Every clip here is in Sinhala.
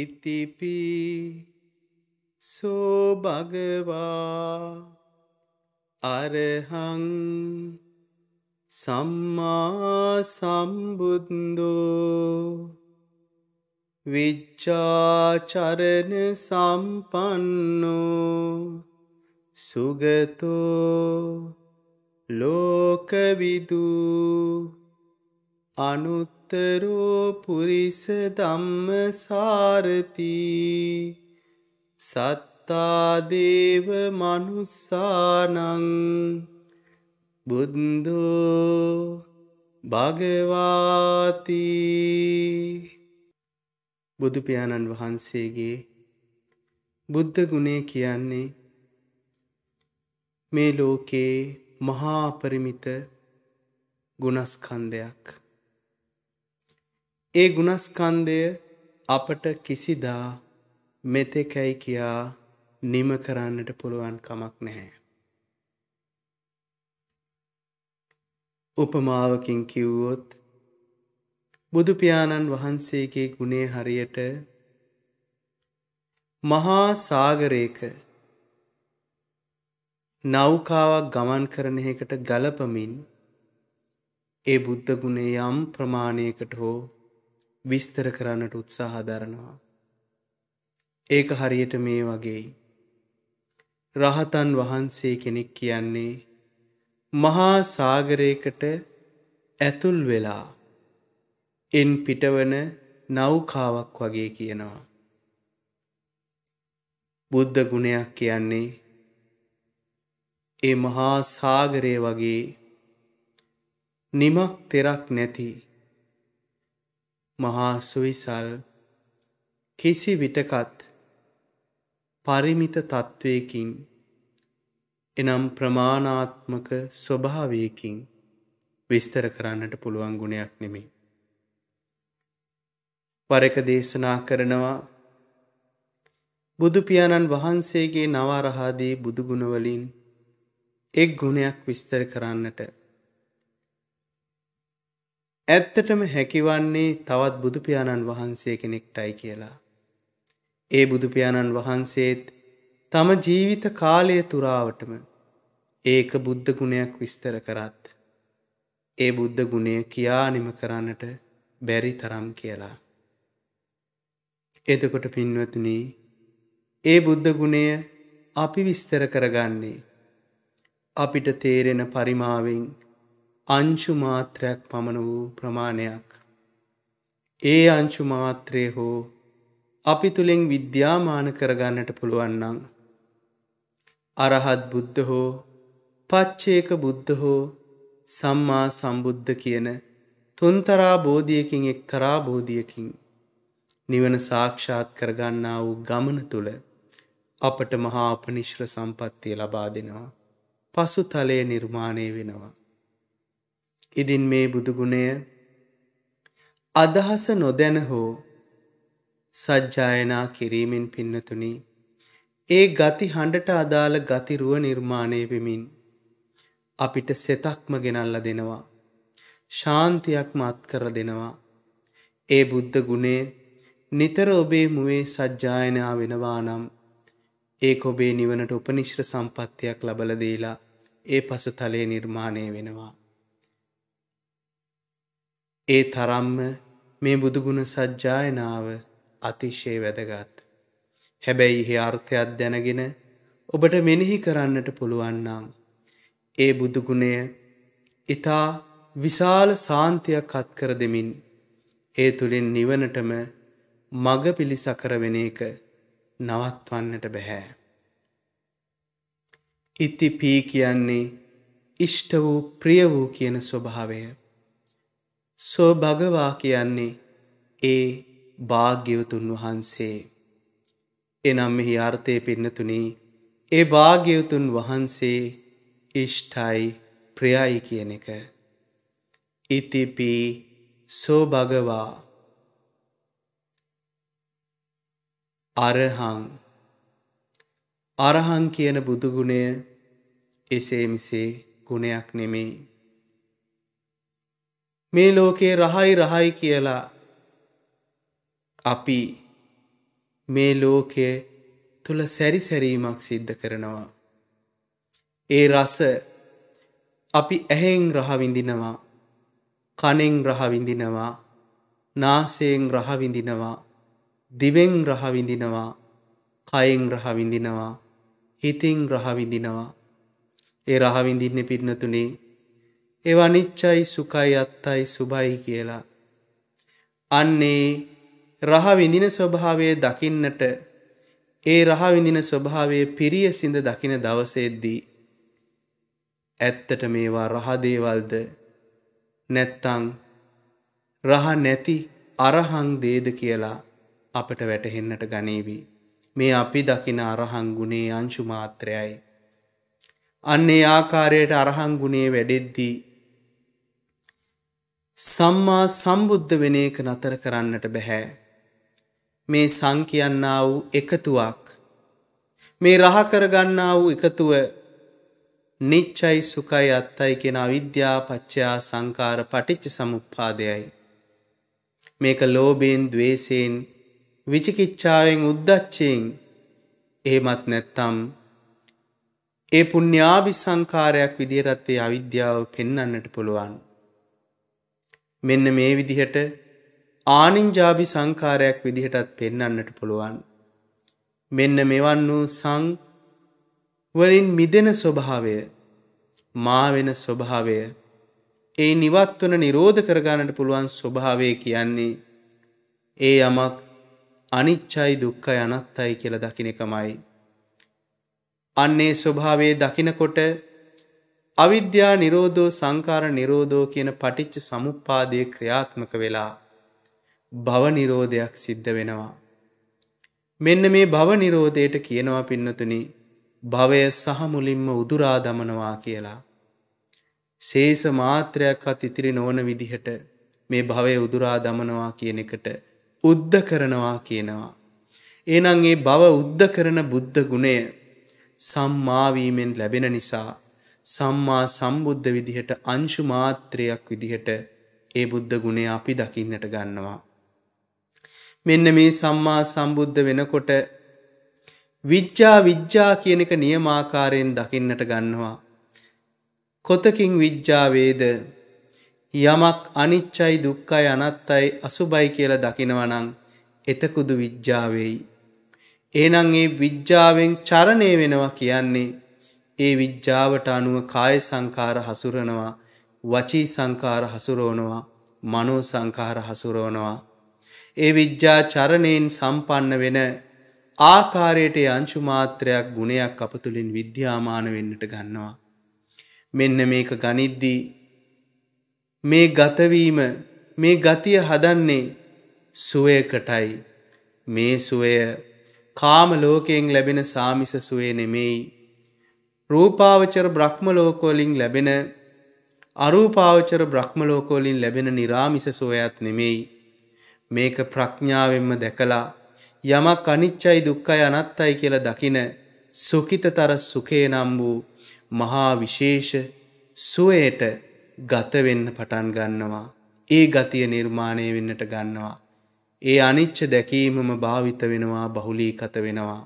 ඉතිපි සෝභගවා අරහං සම්මා සම්බුද්දෝ විච්චාචරණ සම්පන්නෝ සුගතෝ ලෝකවිදු අනුත් අතරෝ පුරිස ධම්ම සාරති සත්තාදේව මනුස්සානං බුද්ධෝ භගවාති බුදුපියාණන් වහන්සේගේ බුද්ධ ගුණේ කියන්නේ මේ ලෝකේ මහා පරිමිත ගුණස්කන්ධයක් ඒ ගුණස්කන්දය අපට කිසිදා මෙතෙකැයි කියා නිම කරන්නට පුළුවන් කමක් නැහැ. උපමාවකින් කිව්වොත් බුදුපියාණන් වහන්සේගේ ගුණේ හරියට මහා සාගරයක නෞකාවක් ගමන් කරන එකට ගලපමින් ඒ බුද්ධ ගුණේ යම් ප්‍රමාණයකට හෝ විස්තර කරන්නට උත්සාහදරනවා. ඒක හරියට මේ වගේයි. රහතන් වහන්සේ කෙනෙක් කියන්නේ මහා සාගරයකට ඇතුල් වෙලා එන් පිටවන නෞකාවක් වගේ කියනවා. බුද්ධ ගුණයක් කියන්නේ ඒ මහා සාගරය වගේ නිමක් තෙරක් නැති මහා සුවිසල් කිසි විටකත් පරිමිත තත්ත්වයකින් එනම් ප්‍රමාණාත්මක ස්වභාවයකින් විස්තර කරන්නට පුළුවන් ගුණයක් නෙමේ. වරක දේශනා කරනවා බුදුපියාණන් වහන්සේගේ නවරහාදී බුදුගුණවලින් එක් ගුණයක් විස්තර කරන්නට ඇත්තටම හැකිවන්නේ තවත් බුදුපියාණන් වහන්සේ කෙනෙක්ටයි කියලා. ඒ බුදුපියාණන් වහන්සේත් තම ජීවිත කාලය තුරාවටම ඒක බුද්ධ ගුණයක් විස්තර කරත් ඒ බුද්ධ ගුණය කියානිම කරන්නට බැරි තරම් කියලා. එතකොට පින්වතුනි ඒ බුද්ධ ගුණය අපි විස්තර කරගන්නේ අපිට තේරෙන පරිමාවෙන් අංශු මාත්‍රයක් පමණ වූ ප්‍රමාණයක්. ඒ අංශු මාත්‍රය හෝ අපි තුළින් විද්‍යාමාන කරගන්නට පුළුවන්නම්. අරහත් බුද්ධ හෝ පච්චේක බුද්ධ හෝ සම්මා සම්බුද්ධ කියන තුන්තරා බෝධියකින් එක් තරා බෝධියකින් නිවන සාක්ෂාත් කරගන්නා වූ ගමන තුළ අපට මහා අපනිශ්‍ර සම්පත්තිය ලබා දෙනවා. පසු තලය නිර්මාණය වෙනවා. ඉදින් මේ බුදුගුණය අදහස නොදැන හෝ සජ්ජායනා කිරීමෙන් පින්නතුනි ඒ ගති හඬට අදාළ ගතිරුව නිර්මාණය වෙමින් අපිට සෙතක්ම ගෙනල්ලා දෙනවා ශාන්තියක්ම අත්කර දෙනවා ඒ බුද්ධ ගුණය නිතර ඔබේ මුවේ සජ්ජායනා වෙනවා නම් ඒ ඔබේ නිවනට උපනිශ්‍ර සම්පත්තියක් ලබල දීලා ඒ පසුතලයේ නිර්මාණය වෙනවා ඒ තරම්ම මේ බුදුගුණ සජ්ජායනාව අතිශය වැදගත්. හැබැයි ඉහි අර්ථයක් දැනගෙන ඔබට මෙනෙහි කරන්නට පුළුවන්නම්. ඒ බුදුගුණය ඉතා විශාල සාන්තියක් අත්කර දෙමින් ඒ තුළින් නිවනටම මග පිළිසකරවෙන එක නවත්වන්නට බැහැ. ඉති පී කියන්නේ ඉෂ්ට වූ ප්‍රිය වූ කියන ස්වභාවය සෝ භගවා කියන්නේ ඒ භාග්‍යවතුන් වහන්සේ. එනම් මෙහි අර්ථය පින්නතුනි ඒ භාග්‍යවතුන් වහන්සේ ඉෂ්ටයි ප්‍රියයි කියන එක. ඉතිපි සෝ භගවා අරහං අරහං කියන බුදුගුණය එසේ මිසේ ගුණයක් නෙමෙයි මේ ලෝකේ රහයි රහයි කියලා අපි මේ ලෝකය තුළ සැරිසැරීමක් සිද්ධ කරනවා. ඒ රස අපි ඇහෙෙන් රහවිඳිනවා කනෙෙන් රහවිඳිනවා නාසයෙන් රහවිඳිනවා දිවෙන් රහවිඳිනවා කයෙන් රහවිඳිනවා හිතිං රහවිඳිනවා ඒ රහවිඳින්න පිරිනතුනේ ඒව අනිච්චයි සුඛයි අත්තයි සුභයි කියලා. අන්නේ රහ විඳින ස්වභාවය දකින්නට ඒ රහ විඳින ස්වභාවයේ පිරියසිඳ දකින දවසේදී ඇත්තට මේවා රහ දේවල්ද නැත්තං රහ නැති අරහං දේද කියලා අපට වැටහෙන්නට ගනීවි. මේ අපි දකින අරහං ගුණේ අංශු මාත්‍රයයි. අන්නේ ආකාරයට අරහං ගුණේ වැඩෙද්දී සම්මා සම්බුද්ධ වෙන එක නතර කරන්නට බැහැ. මේ සං කියන්නා වූ එකතුවක් මේ රහ කරගන්නා වූ එකතුව නිච්චයි සුඛයි අත්තයි කියන අවිද්‍යා පච්චයා සංකාර පටිච්ච සමුප්පාදයයි. මේක ලෝභයෙන් ద్వේසයෙන් විචිකිච්ඡාවෙන් උද්දච්චයෙන් එහෙමත් නැත්නම් ඒ පුණ්‍යාභි සංකාරයක් විදිහටත් ඒ අවිද්‍යාව පෙන්වන්නට පුළුවන්. මෙන්න මේ විදිහට ආනිංජාබි සංකාරයක් විදිහටත් පෙන්වන්නට පුළුවන්. මෙන්න මෙවන් වූ සං වලින් මිදෙන ස්වභාවය මා වෙන ස්වභාවය ඒ නිවත් වන නිරෝධ කරගන්නට පුළුවන් ස්වභාවය කියන්නේ ඒ යමක් අනිච්චයි දුක්ඛයි අනත්තයි කියලා දකින්න එකමයි. අන්නේ ස්වභාවයේ දකිනකොට අවිද්‍යා නිරෝධෝ සංකාර නිරෝධෝ කියන පටිච්ච සමුප්පාදය ක්‍රියාත්මක වෙලා භව නිරෝධයක් සිද්ධ වෙනවා. මෙන්න මේ භව නිරෝධයට කියනවා පින්නතුනි භවය සහ මුලින්ම උදුරා දමනවා කියලා. ශේෂ මාත්‍රයක්වත් ඉතිරි නොවන විදිහට මේ භවය උදුරා දමනවා කියන එකට උද්ධ කරනවා කියනවා. එනං ඒ බව උද්ධ කරන බුද්ධ ගුණය සම්මාවීමෙන් ලැබෙන නිසා සම්මා සම්බුද්ධ විදිහට අංශු මාත්‍රයක් විදිහට ඒ බුද්ධ ගුණය අපි දකින්නට ගන්නවා. මෙන්න මේ සම්මා සම්බුද්ධ වෙනකොට විජ්ජා විජ්ජා කියන එක නියමාකාරයෙන් දකින්නට ගන්නවා. කොතකින් විජ්ජා වේද යමක් අනිච්චයි දුක්ඛයි අනත්තයි අසුබයි කියලා දකිනවා නම් එතකුදු විජ්ජා වේයි. එහෙනම් ඒ විජ්ජාවෙන් චරණය වෙනවා කියන්නේ ඒ විජ්ජාවට අනුව කාය සංකාර හසුරනවා වචී සංකාර හසුරවනවා මනෝ සංකාර හසුරවනවා ඒ විජ්ජා චරණයෙන් සම්පන්න වෙන ආකාරයට යංශු මාත්‍රයක් ගුණයක් අප තුළින් විද්‍යාමාන වෙන්නට ගන්නවා මෙන්න මේක ගනිද්දී මේ ගතවීම මේ ගතිය හදන්නේ සුවයකටයි මේ සුවය කාම ලෝකයෙන් ලැබෙන සාමිස සුවේ නෙමෙයි රූපාවචර බ්‍රහ්ම ලෝකවලින් ලැබෙන අරූපාවචර බ්‍රහ්ම ලෝකවලින් ලැබෙන निराமிස සෝයත් නෙමෙයි. මේක ප්‍රඥාවෙන්ම දැකලා යමක් අනිච්චයි දුක්ඛයි අනත්තයි කියලා දකින සුඛිතතර සුඛේ නම් වූ මහා විශේෂ සුවයට ගත වෙන්න පටන් ගන්නවා. ඒ ගතිය නිර්මාණය වෙන්නට ගන්නවා. ඒ අනිච්ච දැකීමම භාවිත වෙනවා බහුලීකත වෙනවා.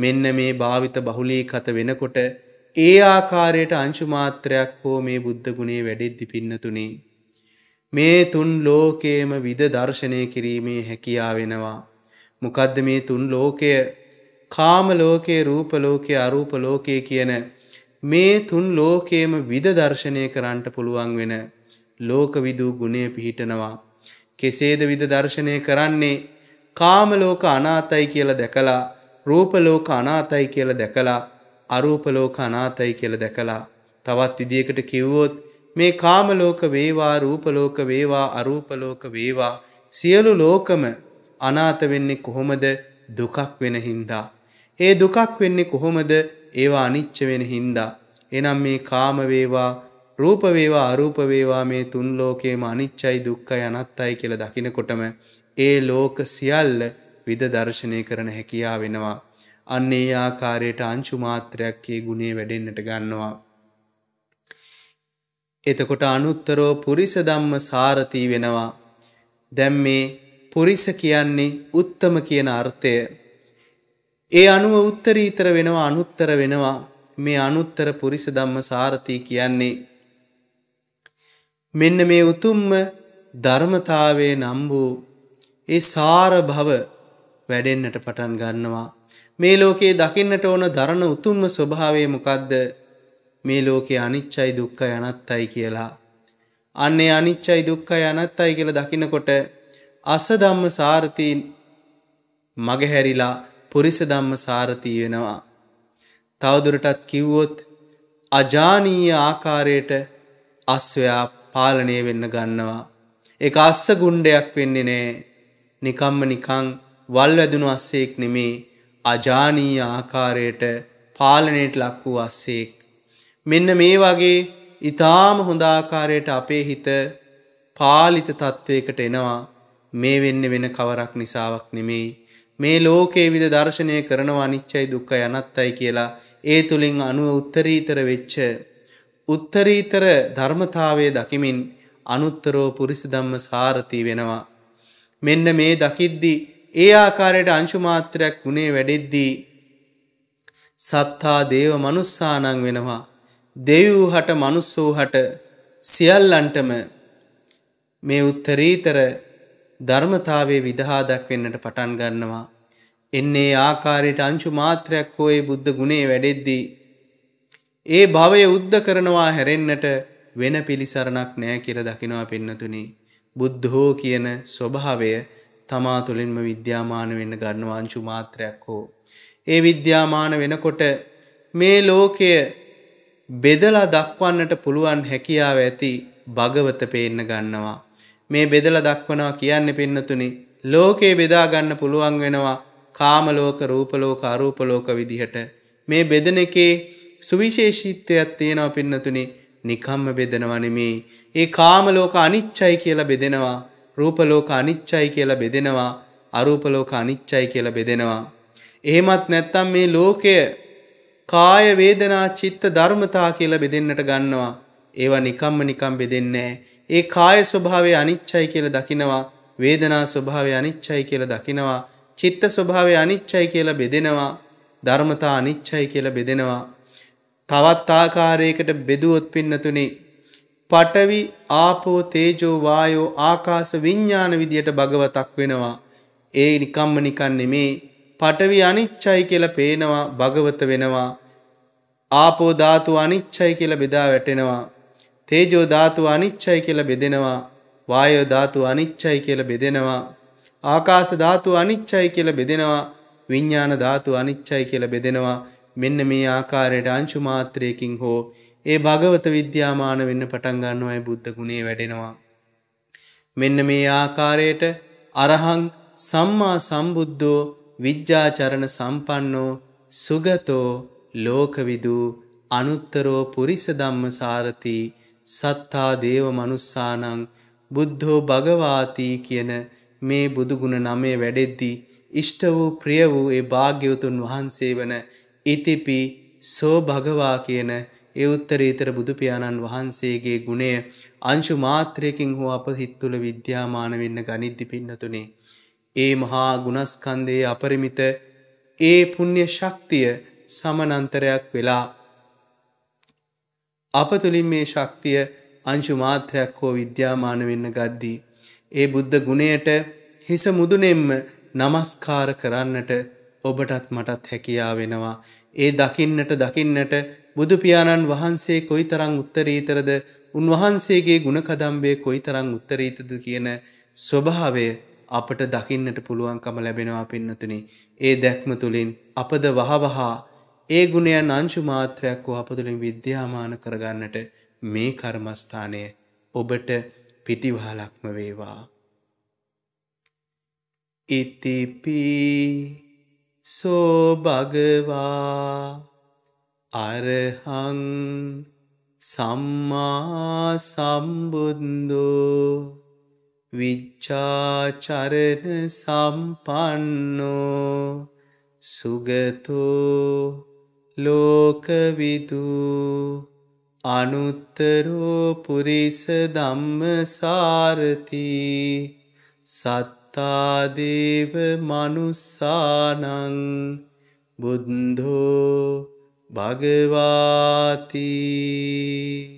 මෙන්න මේ භාවිත බහුලීකත වෙනකොට ඒ ආකාරයට අංශු මාත්‍රයක් හෝ මේ බුද්ධ ගුණේ වැඩෙද්දි පින්නතුනේ මේ තුන් ලෝකයේම විද දර්ශනය කිරීමේ හැකියාව වෙනවා මොකද්ද මේ තුන් ලෝකය කාම ලෝකේ රූප ලෝකේ අරූප ලෝකේ කියන මේ තුන් ලෝකයේම විද දර්ශනය කරන්නට පුළුවන් වෙන ලෝකවිදු ගුණය පිහිටනවා කෙසේද විද දර්ශනය කරන්නේ කාම ලෝක අනාතයි කියලා දැකලා රූප ලෝක අනාතයි කියලා දැකලා අරූප ලෝක අනාතයි කියලා දැකලා තවත් විදියකට කිව්වොත් මේ කාම ලෝක වේවා රූප ලෝක වේවා අරූප ලෝක වේවා සියලු ලෝකම අනාත වෙන්නේ කොහොමද දුකක් වෙන හින්දා ඒ දුකක් වෙන්නේ කොහොමද ඒවා අනිච්ච වෙන හින්දා එනම් මේ කාම වේවා රූප වේවා අරූප වේවා මේ තුන් ලෝකේම අනිච්චයි දුක්ඛයි අනත්තයි කියලා දකිනකොටම ඒ ලෝක සියල්ල විද දර්ශනය කරන හැකියාව වෙනවා අන්නේ ආකාරයට අංශු මාත්‍රයක් ඒ ගුණේ වැඩෙන්නට ගන්නවා. එතකොට අනුත්තරෝ පුරිස ධම්ම සාරති වෙනවා. දැන් මේ පුරිස කියන්නේ උත්තම කියන අර්ථය. ඒ අනුව උත්තරීතර වෙනවා අනුත්තර වෙනවා. මේ අනුත්තර පුරිස ධම්ම සාරති කියන්නේ මෙන්න මේ උතුම්ම ධර්මතාවයේ නම් වූ ඒ සාර භව වැඩෙන්නට පටන් ගන්නවා මේ ලෝකේ දකින්නට ඕන දරණ උතුම්ම ස්වභාවය මොකද්ද? මේ ලෝකේ අනිච්චයි දුක්ඛයි අනත්තයි කියලා. අන්නේ අනිච්චයි දුක්ඛයි අනත්තයි කියලා දකිනකොට අස ධම්ම සාරතීන් මගහැරිලා පුරිස ධම්ම සාරතී වෙනවා. තවදුරටත් කිව්වොත් අජානීය ආකාරයට අස්වැයා පාලනය වෙන්න ගන්නවා. ඒක අස්ස ගුණ්ඩයක් වෙන්නේ නෑ. නිකම්ම නිකං වල් වැදුණු අස්සෙක් නෙමේ අජානීය ආකාරයට පාලනයට ලක් වූ අස්සෙක්. මෙන්න මේ වගේ ඊටාම හොඳ ආකාරයට අපේ හිත පාලිත තත්වයකට එනවා. මේ වෙන්නේ වෙන කවරක් නිසාවක් නෙමෙයි. මේ ලෝකයේ විද දර්ශනය කරනවා අනිච්චයි දුක්ඛයි අනත්තයි කියලා ඒ තුලින් අනුව උත්තරීතර වෙච්ච උත්තරීතර ධර්මතාවයේ දකිමින් අනුත්තරෝ පුරිස ධම්ම සාරති වෙනවා. මෙන්න මේ දකිද්දී ඒ ආකාරයට අංශු මාත්‍රයක් ගුණේ වැඩෙද්දී සත්තා දේව මනුස්සානං වෙනවා දෙව්ූ හට මනුස්සෝ හට සියල්ලන්ටම මේ උත්තරීතර ධර්මතාවයේ විදහා දක්වෙන්නට පටන් ගන්නවා එන්නේ ආකාරයට අංශු මාත්‍රයක් හෝ ඒ බුද්ධ ගුණේ වැඩෙද්දී ඒ භවය උද්ද කරනවා හැරෙන්නට වෙන පිළිසරණක් නෑ කියලා දකිනවා පින්නතුනි බුද්ධෝ කියන ස්වභාවය තමා තුළින්ම විද්‍යාමාන වෙන්න ගන්න වංචු මාත්‍රයක් හෝ. ඒ විද්‍යාමාන වෙනකොට මේ ලෝකය බෙදලා දක්වන්නට පුළුවන් හැකියාව ඇති භගවත පේන්න ගන්නවා. මේ බෙදල දක්වනවා කියන්න පෙන්නතුනි ලෝකයේ බෙදාගන්න පුළුවන් වෙනවා කාමලෝක රූපලෝක අරූපලෝක විදිහට. මේ බෙදන එකේ සුවිශේෂිත්වයක් තියෙනවා පින්නතුනි නිකම්ම බෙදෙනවා නෙමේ. ඒ කාමලෝක අනිච්චයි කියලා බෙදෙනවා. රූප ලෝක අනිච්චයි කියලා බෙදෙනවා අරූප ලෝක අනිච්චයි කියලා බෙදෙනවා එහෙමත් නැත්නම් මේ ලෝකය කාය වේදනා චිත්ත ධර්මතා කියලා බෙදෙන්නට ගන්නවා ඒවා නිකම්ම නිකම් බෙදෙන්නේ ඒ කාය ස්වභාවය අනිච්චයි කියලා දකිනවා වේදනා ස්වභාවය අනිච්චයි කියලා දකිනවා චිත්ත ස්වභාවය අනිච්චයි කියලා බෙදෙනවා ධර්මතා අනිච්චයි කියලා බෙදෙනවා තවත් ආකාරයකට බෙදුවොත් පින්නතුනේ පඨවි ආපෝ තේජෝ වායෝ ආකාශ විඥාන විදියට භගවතක් වෙනවා. ඒ නිකම්ම නිකන් නෙමේ පඨවි අනිච්චයි කියලා පේනවා භගවත වෙනවා. ආපෝ ධාතු අනිච්චයි කියලා බෙදා වැටෙනවා. තේජෝ ධාතුව අනිච්චයි කියලා බෙදෙනවා වායෝ ධාතුව අනිච්චයි කියලා බෙදෙනවා ආකාශ ධාතුව අනිච්චයි කියලා බෙදෙනවා විඥාන ධාතුව අනිච්චයි කියලා බෙදෙනවා මෙන්න මේ ආකාරයට අංශු මාත්‍රයකින් හෝ ඒ භගවත විද්‍යාමාන වෙන්න පටන් ගන්නවයි බුද්ධ ගුණේ වැඩෙනවා. මෙන්න මේ ආකාරයට අරහං සම්මා සම්බුද්ධෝ විද්‍යාචරණ සම්පන්නෝ සුගතෝ ලෝකවිදු අනුත්තරෝ පුරිස ධම්මසාරති සත්තා දේව මනුස්සානං බුද්ධෝ භගවාති කියන මේ බුදුගුණ නමේ වැඩෙද්දී ඉෂ්ට වූ ප්‍රිය වූ ඒ භාග්‍යවතුන් වහන්සේ වන ඉතිපි සෝ භගවා කියන ඒ උත්තරීතර බුදුපියාණන් වහන්සේගේ ගුණය අංශු මාත්‍රයකින් හෝ අප හිත්තුල විද්‍යාමාන වෙන්න ගනිද්දි පින්නතුනේ. ඒ මහා ගුණස්කන්දයේ අපරිමිත ඒ පුුණ්්‍ය ශක්තිය සමනන්තරයක් වෙලා. අප තුළින් මේ ශක්තිය අංශු මාත්‍රයක් හෝ විද්‍යාමාන වෙන්න ගද්දී. ඒ බුද්ධ ගුණයට හිස මුදුනෙම්ම නමස්කාර කරන්නට ඔබටත් මටත් හැකියා වෙනවා. ඒ දකින්නට දකින්නට බුදුපියාණන් වහන්සේ කොයි තරං උත්තරීතරද උන්වහන්සේගේ ගුණකදම්බය කොයි තරං උත්තරීතද කියන ස්වභාවය අපට දකින්නට පුළුවන්කම ලැබෙනවා පින්නතුනි. ඒ දැක්ම තුළින් අපද වහවහා ඒ ගුණයන් අංශු මාත්‍රයක් වූ අපතුළින් විද්‍යාමාන කරගන්නට මේ කර්මස්ථානය ඔබට පිටිවහලක්ම වේවා. ඉතිපි සෝභගවා අරහං සම්මා සම්බුද්දු විච්චාචරණ සම්පන්නෝ සුගතෝ ලෝකවිදු අනුත්තරෝ පුරිස ධම්මසාරති සත්තාදේව මනුස්සානං බුද්ධෝ भगवाती